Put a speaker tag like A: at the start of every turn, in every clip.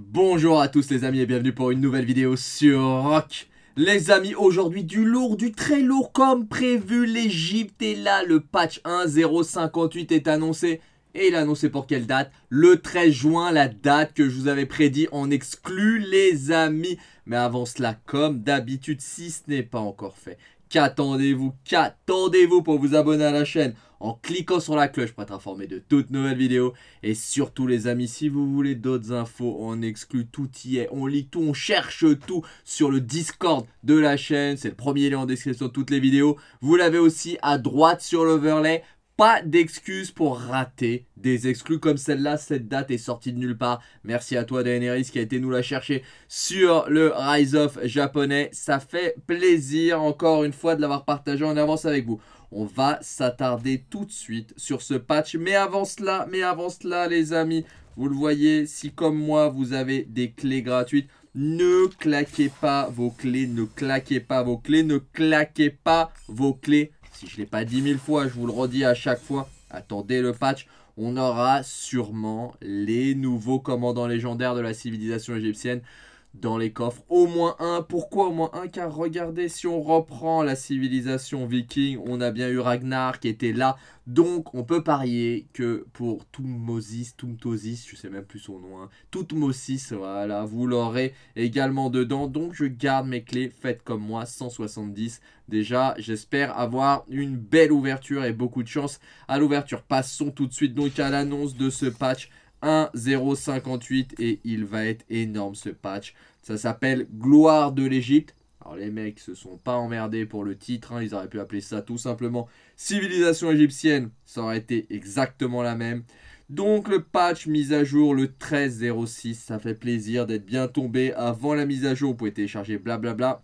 A: Bonjour à tous les amis et bienvenue pour une nouvelle vidéo sur Rock. Les amis, aujourd'hui du lourd, du très lourd comme prévu, l'Egypte est là, le patch 1.058 est annoncé et il a annoncé pour quelle date Le 13 juin, la date que je vous avais prédit on exclut les amis. Mais avant cela, comme d'habitude, si ce n'est pas encore fait, qu'attendez-vous Qu'attendez-vous pour vous abonner à la chaîne en cliquant sur la cloche pour être informé de toutes nouvelles vidéos. Et surtout les amis, si vous voulez d'autres infos, on exclut, tout y est, on lit tout, on cherche tout sur le Discord de la chaîne. C'est le premier lien en description de toutes les vidéos. Vous l'avez aussi à droite sur l'overlay pas d'excuses pour rater des exclus comme celle-là. Cette date est sortie de nulle part. Merci à toi, Daenerys, qui a été nous la chercher sur le Rise of japonais. Ça fait plaisir, encore une fois, de l'avoir partagé en avance avec vous. On va s'attarder tout de suite sur ce patch. Mais avant cela, mais avant cela, les amis, vous le voyez, si comme moi, vous avez des clés gratuites, ne claquez pas vos clés, ne claquez pas vos clés, ne claquez pas vos clés si je ne l'ai pas dit mille fois, je vous le redis à chaque fois, attendez le patch, on aura sûrement les nouveaux commandants légendaires de la civilisation égyptienne dans les coffres. Au moins un. Pourquoi au moins un Car regardez, si on reprend la civilisation viking, on a bien eu Ragnar qui était là. Donc on peut parier que pour Tummosis, Tumtosis, je sais même plus son nom, hein, voilà, vous l'aurez également dedans. Donc je garde mes clés, faites comme moi, 170. Déjà, j'espère avoir une belle ouverture et beaucoup de chance à l'ouverture. Passons tout de suite donc à l'annonce de ce patch 1,058 et il va être énorme ce patch. Ça s'appelle Gloire de l'Egypte. Alors les mecs se sont pas emmerdés pour le titre, hein. ils auraient pu appeler ça tout simplement Civilisation égyptienne, ça aurait été exactement la même. Donc le patch mise à jour le 13.06, ça fait plaisir d'être bien tombé avant la mise à jour, pour pouvez télécharger blablabla. Bla bla.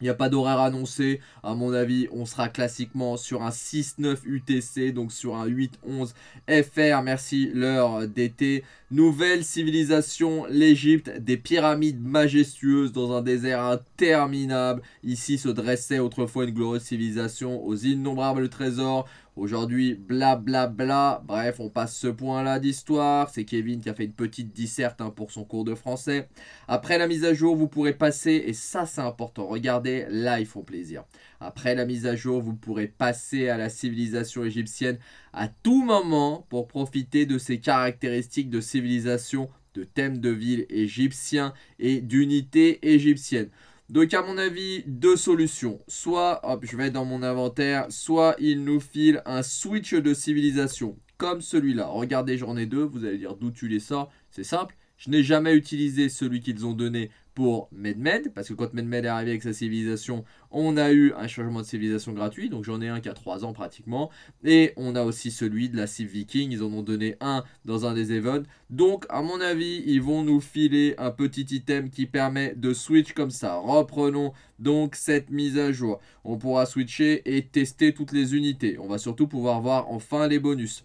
A: Il n'y a pas d'horaire annoncé. À mon avis, on sera classiquement sur un 6-9 UTC, donc sur un 8-11 FR. Merci l'heure d'été. Nouvelle civilisation, l'Égypte, des pyramides majestueuses dans un désert interminable. Ici se dressait autrefois une glorieuse civilisation aux innombrables trésors Aujourd'hui, bla bla bla. Bref, on passe ce point-là d'histoire. C'est Kevin qui a fait une petite disserte hein, pour son cours de français. Après la mise à jour, vous pourrez passer, et ça c'est important, regardez, là ils font plaisir. Après la mise à jour, vous pourrez passer à la civilisation égyptienne à tout moment pour profiter de ses caractéristiques de civilisation, de thème de ville égyptien et d'unité égyptienne. Donc à mon avis, deux solutions. Soit, hop, je vais dans mon inventaire, soit il nous file un switch de civilisation, comme celui-là. Regardez journée 2, vous allez dire d'où tu les sors, c'est simple. Je n'ai jamais utilisé celui qu'ils ont donné pour Medmed, parce que quand Medmed est arrivé avec sa civilisation, on a eu un changement de civilisation gratuit, donc j'en ai un qui a 3 ans pratiquement, et on a aussi celui de la civ viking, ils en ont donné un dans un des events, donc à mon avis, ils vont nous filer un petit item qui permet de switch comme ça. Reprenons donc cette mise à jour, on pourra switcher et tester toutes les unités, on va surtout pouvoir voir enfin les bonus.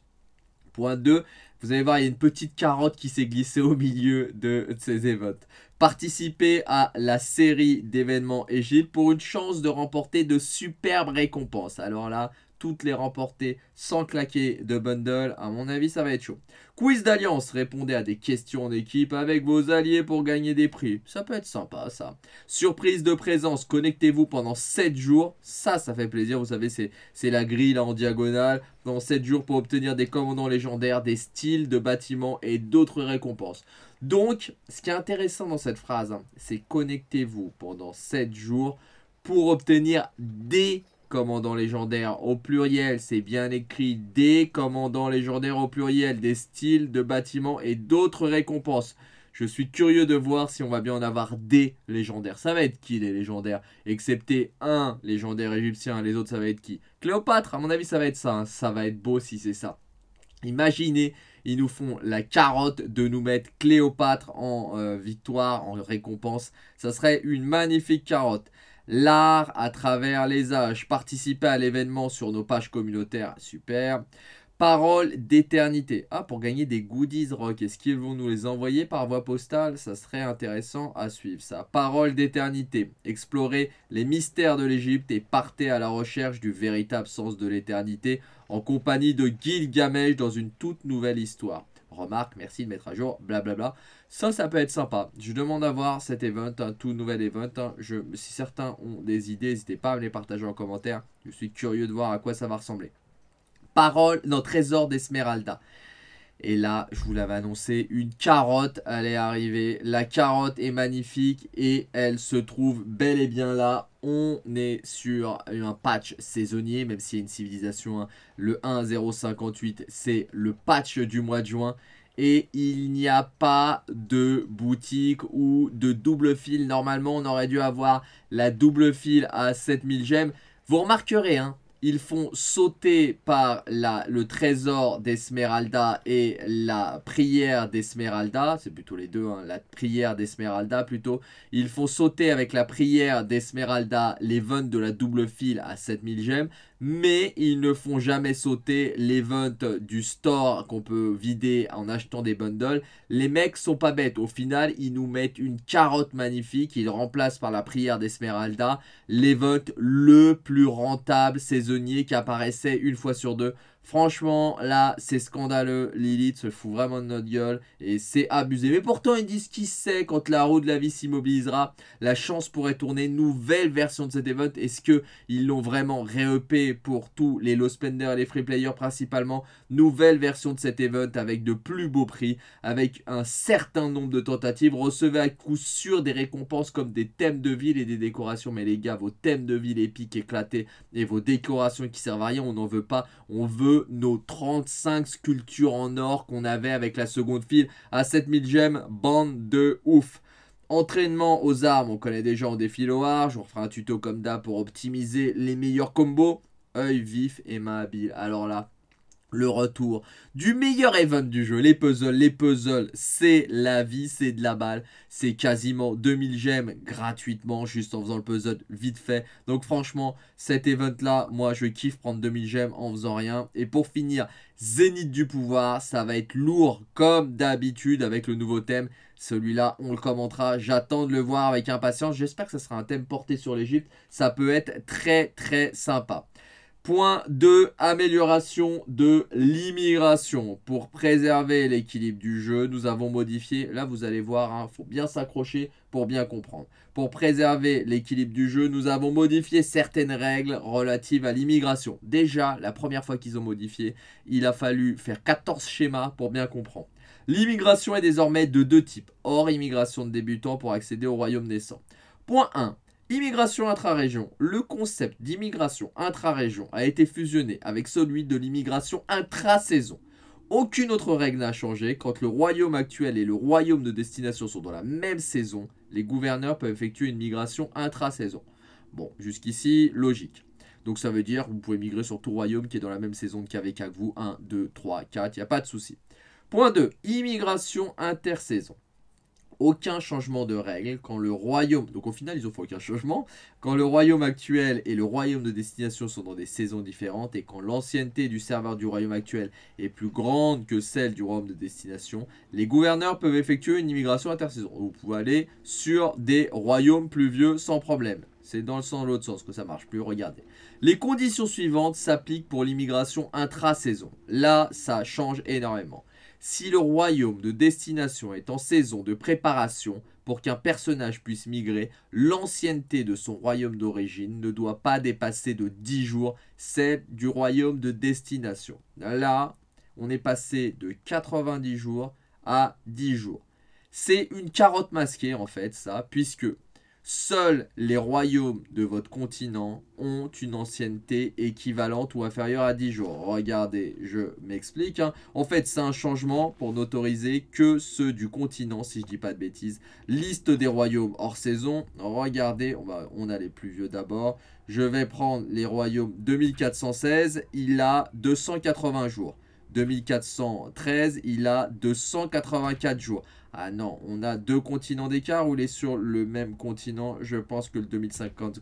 A: Point 2, vous allez voir, il y a une petite carotte qui s'est glissée au milieu de ces events participer à la série d'événements Égypte pour une chance de remporter de superbes récompenses. Alors là, toutes les remporter sans claquer de bundle, à mon avis ça va être chaud. Quiz d'alliance, répondez à des questions en équipe avec vos alliés pour gagner des prix. Ça peut être sympa ça. Surprise de présence, connectez-vous pendant 7 jours. Ça, ça fait plaisir, vous savez, c'est la grille en diagonale. Pendant 7 jours pour obtenir des commandants légendaires, des styles de bâtiments et d'autres récompenses. Donc, ce qui est intéressant dans cette phrase, hein, c'est connectez-vous pendant 7 jours pour obtenir des commandants légendaires au pluriel. C'est bien écrit des commandants légendaires au pluriel, des styles de bâtiments et d'autres récompenses. Je suis curieux de voir si on va bien en avoir des légendaires. Ça va être qui les légendaires Excepté un légendaire égyptien, les autres ça va être qui Cléopâtre, à mon avis ça va être ça. Hein. Ça va être beau si c'est ça. Imaginez ils nous font la carotte de nous mettre Cléopâtre en euh, victoire, en récompense. Ça serait une magnifique carotte. L'art à travers les âges. Participer à l'événement sur nos pages communautaires. Super. Parole d'éternité. Ah, pour gagner des goodies rock. Est-ce qu'ils vont nous les envoyer par voie postale Ça serait intéressant à suivre ça. Parole d'éternité. Explorez les mystères de l'Égypte et partez à la recherche du véritable sens de l'éternité en compagnie de Gilgamesh dans une toute nouvelle histoire. Remarque, merci de mettre à jour, blablabla. Ça, ça peut être sympa. Je demande à voir cet event, un tout nouvel event. Hein. si certains ont des idées, n'hésitez pas à les partager en commentaire. Je suis curieux de voir à quoi ça va ressembler parole, non, trésor d'Esmeralda. Et là, je vous l'avais annoncé, une carotte allait arriver. La carotte est magnifique et elle se trouve bel et bien là. On est sur un patch saisonnier, même s'il y a une civilisation. Hein. Le 1.058, c'est le patch du mois de juin. Et il n'y a pas de boutique ou de double fil. Normalement, on aurait dû avoir la double fil à 7000 gemmes. Vous remarquerez, hein, ils font sauter par la, le trésor d'Esmeralda et la prière d'Esmeralda, c'est plutôt les deux, hein. la prière d'Esmeralda plutôt, ils font sauter avec la prière d'Esmeralda les vents de la double file à 7000 gemmes, mais ils ne font jamais sauter l'event du store qu'on peut vider en achetant des bundles. Les mecs sont pas bêtes. Au final, ils nous mettent une carotte magnifique. Ils remplacent par la prière d'Esmeralda l'event le plus rentable saisonnier qui apparaissait une fois sur deux Franchement, là, c'est scandaleux. Lilith se fout vraiment de notre gueule et c'est abusé. Mais pourtant, ils disent qui sait quand la roue de la vie s'immobilisera. La chance pourrait tourner. Nouvelle version de cet event. Est-ce que l'ont vraiment réupé pour tous les low spenders et les free players principalement Nouvelle version de cet event avec de plus beaux prix, avec un certain nombre de tentatives. Recevez à coup sûr des récompenses comme des thèmes de ville et des décorations. Mais les gars, vos thèmes de ville épiques éclatés et vos décorations qui servent à rien, on n'en veut pas. On veut nos 35 sculptures en or qu'on avait avec la seconde file à ah, 7000 gemmes, bande de ouf. Entraînement aux armes, on connaît déjà en au au je vous referai un tuto comme d'hab pour optimiser les meilleurs combos. Œil vif et main habile, alors là, le retour du meilleur event du jeu, les puzzles, les puzzles, c'est la vie, c'est de la balle, c'est quasiment 2000 gemmes gratuitement juste en faisant le puzzle vite fait. Donc franchement, cet event là, moi je kiffe prendre 2000 gemmes en faisant rien. Et pour finir, Zénith du pouvoir, ça va être lourd comme d'habitude avec le nouveau thème. Celui-là, on le commentera, j'attends de le voir avec impatience. J'espère que ce sera un thème porté sur l'Egypte, ça peut être très très sympa. Point 2, amélioration de l'immigration. Pour préserver l'équilibre du jeu, nous avons modifié, là vous allez voir, il hein, faut bien s'accrocher pour bien comprendre. Pour préserver l'équilibre du jeu, nous avons modifié certaines règles relatives à l'immigration. Déjà, la première fois qu'ils ont modifié, il a fallu faire 14 schémas pour bien comprendre. L'immigration est désormais de deux types, hors immigration de débutants pour accéder au royaume naissant. Point 1. Immigration intra-région. Le concept d'immigration intra-région a été fusionné avec celui de l'immigration intra-saison. Aucune autre règle n'a changé. Quand le royaume actuel et le royaume de destination sont dans la même saison, les gouverneurs peuvent effectuer une migration intra-saison. Bon, jusqu'ici, logique. Donc ça veut dire que vous pouvez migrer sur tout royaume qui est dans la même saison qu'avec vous. 1, 2, 3, 4, il n'y a pas de souci. Point 2. Immigration intersaison aucun changement de règle quand le royaume. Donc au final, ils ont fait aucun changement. Quand le royaume actuel et le royaume de destination sont dans des saisons différentes et quand l'ancienneté du serveur du royaume actuel est plus grande que celle du royaume de destination, les gouverneurs peuvent effectuer une immigration intersaison. Vous pouvez aller sur des royaumes plus vieux sans problème. C'est dans le sens l'autre sens que ça marche plus, regardez. Les conditions suivantes s'appliquent pour l'immigration intra-saison. Là, ça change énormément. Si le royaume de destination est en saison de préparation, pour qu'un personnage puisse migrer, l'ancienneté de son royaume d'origine ne doit pas dépasser de 10 jours celle du royaume de destination. Là, on est passé de 90 jours à 10 jours. C'est une carotte masquée en fait ça, puisque Seuls les royaumes de votre continent ont une ancienneté équivalente ou inférieure à 10 jours. Regardez, je m'explique. Hein. En fait, c'est un changement pour n'autoriser que ceux du continent, si je dis pas de bêtises. Liste des royaumes hors saison. Regardez, on, va, on a les plus vieux d'abord. Je vais prendre les royaumes 2416. Il a 280 jours. 2413, il a 284 jours. Ah non, on a deux continents d'écart ou il est sur le même continent Je pense que le 2050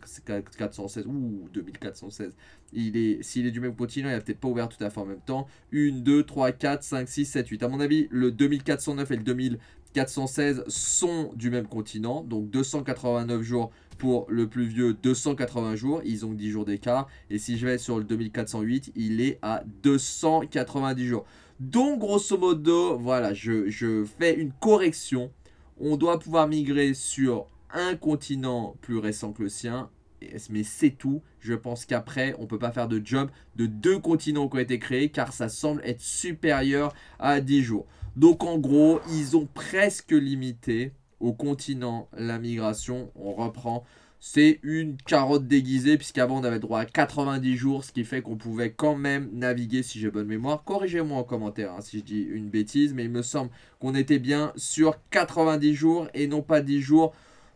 A: 416, ouh, 2416, il est, s'il est du même continent, il n'a peut-être pas ouvert tout à fait en même temps. 1, 2, 3, 4, 5, 6, 7, 8. À mon avis, le 2409 et le 2416 sont du même continent, donc 289 jours pour le plus vieux 280 jours, ils ont 10 jours d'écart. Et si je vais sur le 2408, il est à 290 jours. Donc, grosso modo, voilà, je, je fais une correction. On doit pouvoir migrer sur un continent plus récent que le sien mais c'est tout. Je pense qu'après, on ne peut pas faire de job de deux continents qui ont été créés car ça semble être supérieur à 10 jours. Donc en gros, ils ont presque limité au continent la migration. On reprend c'est une carotte déguisée, puisqu'avant on avait droit à 90 jours, ce qui fait qu'on pouvait quand même naviguer, si j'ai bonne mémoire. Corrigez-moi en commentaire hein, si je dis une bêtise, mais il me semble qu'on était bien sur 90 jours et non pas 10 jours.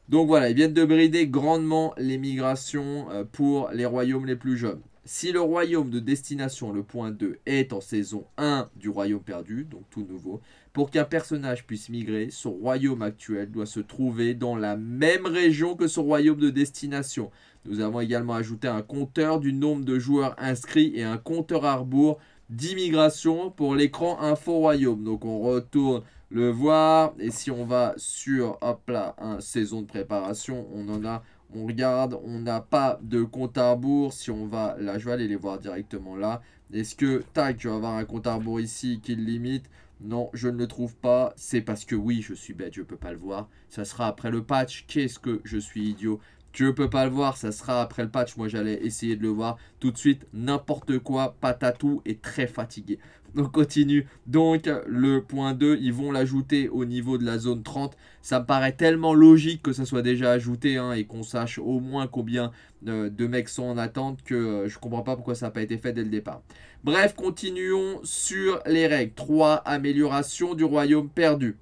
A: Donc voilà, ils viennent de brider grandement les migrations euh, pour les royaumes les plus jeunes. Si le royaume de destination, le point 2, est en saison 1 du royaume perdu, donc tout nouveau, pour qu'un personnage puisse migrer, son royaume actuel doit se trouver dans la même région que son royaume de destination. Nous avons également ajouté un compteur du nombre de joueurs inscrits et un compteur à rebours d'immigration pour l'écran info royaume. Donc on retourne le voir et si on va sur hop là, un saison de préparation, on en a on regarde, on n'a pas de compte à rebours. Si on va, là, je vais aller les voir directement là. Est-ce que, tac, tu vas avoir un compte à rebours ici qui le limite non, je ne le trouve pas. C'est parce que oui, je suis bête, je ne peux pas le voir. Ça sera après le patch. Qu'est-ce que je suis idiot Tu ne peux pas le voir, ça sera après le patch. Moi, j'allais essayer de le voir tout de suite. N'importe quoi, patatou et très fatigué. On continue. Donc, le point 2, ils vont l'ajouter au niveau de la zone 30. Ça me paraît tellement logique que ça soit déjà ajouté hein, et qu'on sache au moins combien euh, de mecs sont en attente que je euh, je comprends pas pourquoi ça n'a pas été fait dès le départ. Bref, continuons sur les règles. 3. Amélioration du royaume perdu.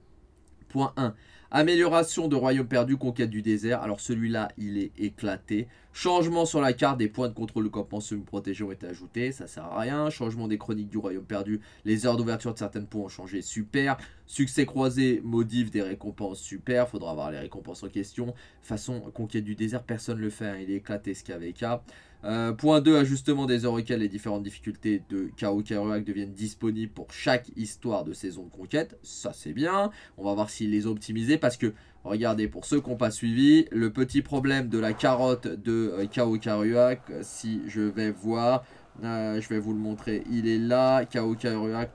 A: Point 1. Amélioration de royaume perdu, conquête du désert. Alors celui-là, il est éclaté. Changement sur la carte, des points de contrôle de campement semi-protégé ont été ajoutés, ça sert à rien. Changement des chroniques du royaume perdu, les heures d'ouverture de certaines points ont changé, super. Succès croisé, modif des récompenses, super. Faudra avoir les récompenses en question. Façon, conquête du désert, personne ne le fait, hein. il est éclaté ce KVK. Euh, point 2, ajustement des heures auxquelles les différentes difficultés de K.O. Kerouac deviennent disponibles pour chaque histoire de saison de conquête. Ça, c'est bien. On va voir s'il les a parce que Regardez, pour ceux qui n'ont pas suivi, le petit problème de la carotte de euh, si je vais voir, euh, je vais vous le montrer, il est là, Kao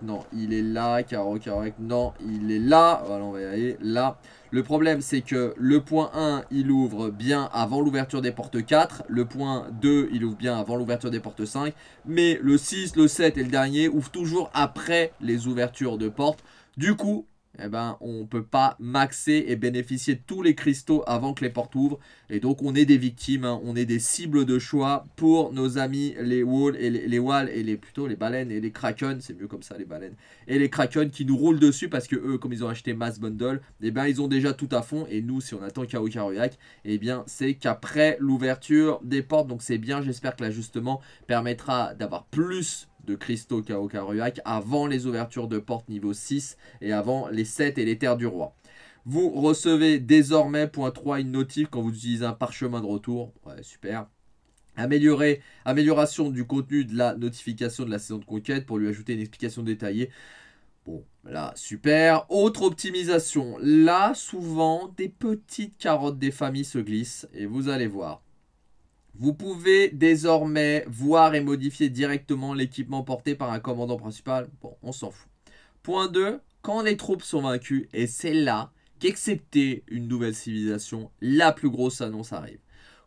A: non, il est là, Kao Karuak, non, il est là, voilà, on va y aller, là. Le problème, c'est que le point 1, il ouvre bien avant l'ouverture des portes 4. Le point 2, il ouvre bien avant l'ouverture des portes 5. Mais le 6, le 7 et le dernier ouvrent toujours après les ouvertures de portes. Du coup, eh ben, on ne peut pas maxer et bénéficier de tous les cristaux avant que les portes ouvrent. Et donc, on est des victimes, hein. on est des cibles de choix pour nos amis les walls et les, et les plutôt les baleines et les kraken, c'est mieux comme ça les baleines, et les kraken qui nous roulent dessus parce que eux, comme ils ont acheté Mass Bundle, eh ben, ils ont déjà tout à fond. Et nous, si on attend Kao Karoyak, eh bien, c'est qu'après l'ouverture des portes. Donc, c'est bien, j'espère que l'ajustement permettra d'avoir plus de cristaux Caruac avant les ouvertures de porte niveau 6 et avant les 7 et les terres du roi. Vous recevez désormais, point 3, une notif quand vous utilisez un parchemin de retour. Ouais, super. Améliorer, amélioration du contenu de la notification de la saison de conquête pour lui ajouter une explication détaillée. Bon, là, super. Autre optimisation. Là, souvent, des petites carottes des familles se glissent et vous allez voir. Vous pouvez désormais voir et modifier directement l'équipement porté par un commandant principal. Bon, on s'en fout. Point 2, quand les troupes sont vaincues, et c'est là qu'excepté une nouvelle civilisation, la plus grosse annonce arrive.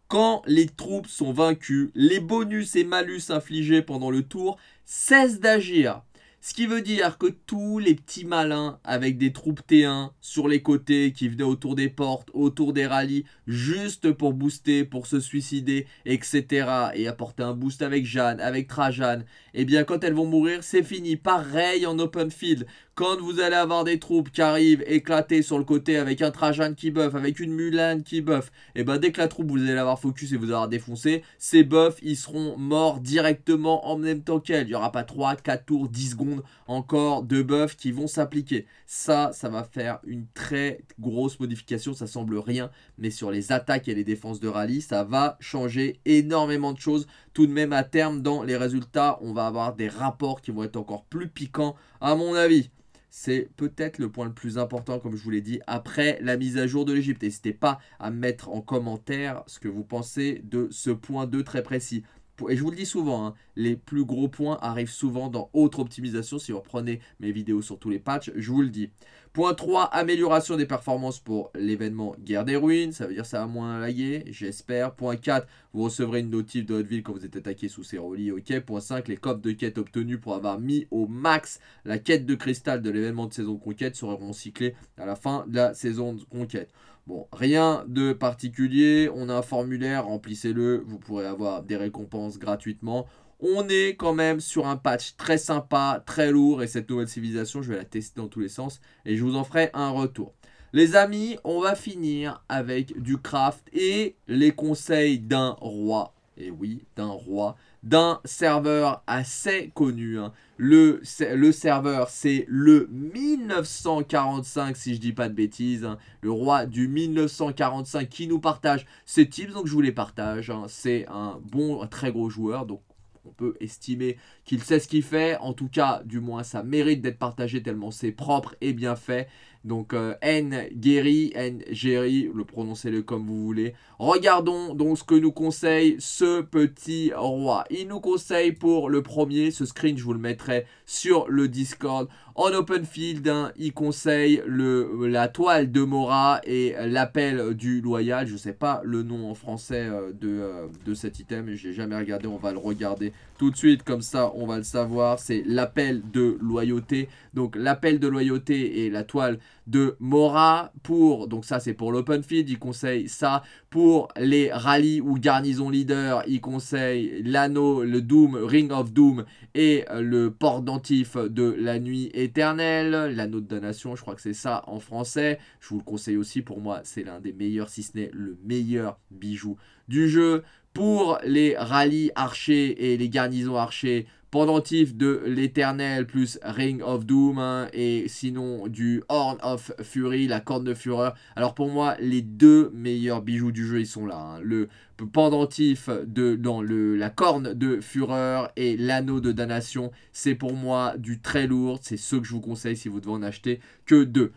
A: Quand les troupes sont vaincues, les bonus et malus infligés pendant le tour cessent d'agir ce qui veut dire que tous les petits malins avec des troupes T1 sur les côtés qui venaient autour des portes, autour des rallyes, juste pour booster, pour se suicider, etc. et apporter un boost avec Jeanne, avec Trajan, eh bien quand elles vont mourir, c'est fini. Pareil en open field. Quand vous allez avoir des troupes qui arrivent éclatées sur le côté avec un Trajan qui buff, avec une Mulan qui buff, et eh ben dès que la troupe vous allez avoir focus et vous avoir défoncé, ces buffs ils seront morts directement en même temps qu'elle. Il n'y aura pas 3, 4 tours, 10 secondes encore de buff qui vont s'appliquer. Ça, ça va faire une très grosse modification, ça semble rien, mais sur les attaques et les défenses de rallye, ça va changer énormément de choses. Tout de même à terme, dans les résultats, on va avoir des rapports qui vont être encore plus piquants, à mon avis c'est peut-être le point le plus important, comme je vous l'ai dit, après la mise à jour de l'Egypte. N'hésitez pas à mettre en commentaire ce que vous pensez de ce point 2 très précis et je vous le dis souvent, hein, les plus gros points arrivent souvent dans autre optimisation. Si vous reprenez mes vidéos sur tous les patchs, je vous le dis. Point 3, amélioration des performances pour l'événement Guerre des Ruines. Ça veut dire que ça va moins laguer, j'espère. Point 4, vous recevrez une notif de votre ville quand vous êtes attaqué sous ces relis. Ok. Point 5, les coffres de quête obtenus pour avoir mis au max la quête de cristal de l'événement de saison conquête seront recyclés à la fin de la saison de conquête. Bon, rien de particulier. On a un formulaire, remplissez-le. Vous pourrez avoir des récompenses gratuitement on est quand même sur un patch très sympa, très lourd, et cette nouvelle civilisation, je vais la tester dans tous les sens, et je vous en ferai un retour. Les amis, on va finir avec du craft et les conseils d'un roi. Et oui, d'un roi, d'un serveur assez connu. Hein. Le, serveur, c'est le 1945, si je dis pas de bêtises. Hein. Le roi du 1945 qui nous partage ses tips, donc je vous les partage. Hein. C'est un bon, un très gros joueur, donc on peut estimer qu'il sait ce qu'il fait. En tout cas, du moins, ça mérite d'être partagé tellement c'est propre et bien fait. Donc euh, N Gary, N Jerry, le prononcez-le comme vous voulez. Regardons donc ce que nous conseille ce petit roi. Il nous conseille pour le premier, ce screen je vous le mettrai sur le Discord. En open field, hein, il conseille le, la toile de Mora et l'appel du loyal. Je ne sais pas le nom en français euh, de, euh, de, cet item, je n'ai jamais regardé, on va le regarder tout de suite, comme ça on va le savoir. C'est l'appel de loyauté. Donc l'appel de loyauté et la toile de Mora pour, donc ça c'est pour l'open field, il conseille ça pour les rallyes ou garnisons leader, il conseille l'anneau, le Doom, Ring of Doom et euh, le port dentif de la nuit éternelle, l'anneau de donation, je crois que c'est ça en français. Je vous le conseille aussi, pour moi c'est l'un des meilleurs, si ce n'est le meilleur bijou du jeu. Pour les rallyes archers et les garnisons archers, Pendentif de l'Éternel plus Ring of Doom hein, et sinon du Horn of Fury, la corne de fureur. Alors pour moi, les deux meilleurs bijoux du jeu, ils sont là. Hein. Le pendentif de dans le, la corne de fureur et l'anneau de damnation, c'est pour moi du très lourd. C'est ce que je vous conseille si vous devez en acheter que deux.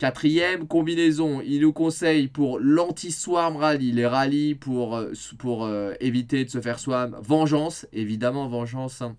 A: Quatrième combinaison, il nous conseille pour l'anti-swarm rally, les rallyes pour, euh, pour euh, éviter de se faire swarm. Vengeance, évidemment, vengeance. Hein.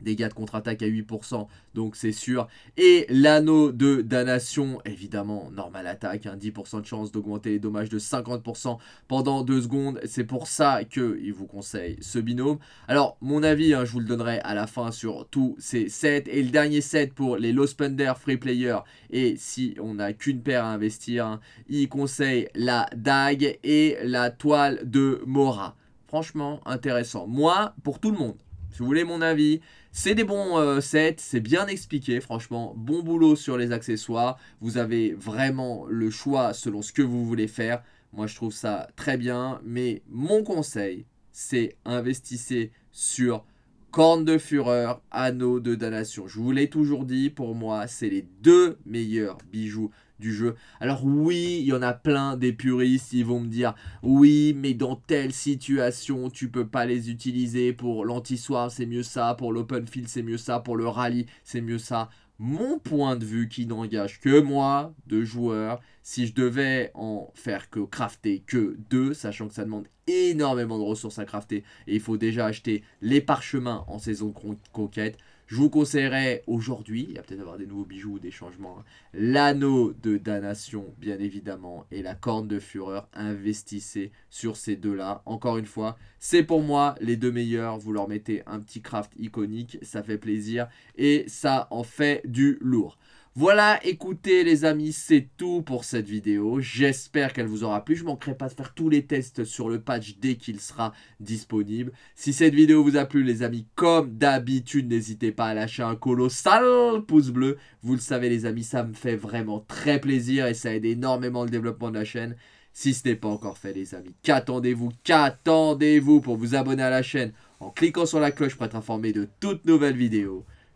A: Dégâts de contre-attaque à 8%, donc c'est sûr. Et l'anneau de damnation, évidemment, normal attaque, 10% hein, de chance d'augmenter les dommages de 50% pendant 2 secondes. C'est pour ça qu'il vous conseille ce binôme. Alors, mon avis, hein, je vous le donnerai à la fin sur tous ces sets. Et le dernier set pour les low spender free player. Et si on n'a qu'une paire à investir, hein, il conseille la dague et la toile de Mora. Franchement, intéressant. Moi, pour tout le monde, si vous voulez mon avis, c'est des bons euh, sets, c'est bien expliqué, franchement, bon boulot sur les accessoires. Vous avez vraiment le choix selon ce que vous voulez faire. Moi, je trouve ça très bien, mais mon conseil, c'est investissez sur Corne de Fureur, Anneau de Damnation. Je vous l'ai toujours dit, pour moi, c'est les deux meilleurs bijoux jeu. Alors oui, il y en a plein des puristes, ils vont me dire oui, mais dans telle situation, tu peux pas les utiliser pour l'anti-soir, c'est mieux ça, pour l'open field, c'est mieux ça, pour le rallye, c'est mieux ça. Mon point de vue qui n'engage que moi, de joueur, si je devais en faire que crafter que deux, sachant que ça demande énormément de ressources à crafter, et il faut déjà acheter les parchemins en saison conquête, je vous conseillerais aujourd'hui, il va peut-être avoir des nouveaux bijoux ou des changements, hein, l'anneau de damnation, bien évidemment, et la corne de fureur. Investissez sur ces deux-là. Encore une fois, c'est pour moi les deux meilleurs. Vous leur mettez un petit craft iconique, ça fait plaisir et ça en fait du lourd. Voilà, écoutez les amis, c'est tout pour cette vidéo. J'espère qu'elle vous aura plu. Je ne manquerai pas de faire tous les tests sur le patch dès qu'il sera disponible. Si cette vidéo vous a plu les amis, comme d'habitude, n'hésitez pas à lâcher un colossal pouce bleu. Vous le savez les amis, ça me fait vraiment très plaisir et ça aide énormément le développement de la chaîne. Si ce n'est pas encore fait les amis, qu'attendez-vous Qu'attendez-vous pour vous abonner à la chaîne en cliquant sur la cloche pour être informé de toutes nouvelles vidéos